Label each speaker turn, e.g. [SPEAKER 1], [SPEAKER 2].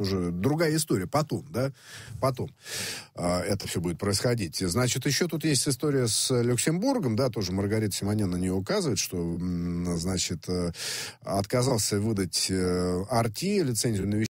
[SPEAKER 1] уже другая история, потом, да, потом а, это все будет происходить. Значит, еще тут есть история с Люксембургом, да, тоже Маргарита Симонян на нее указывает, что, значит, э, отказался выдать э, Арти лицензию на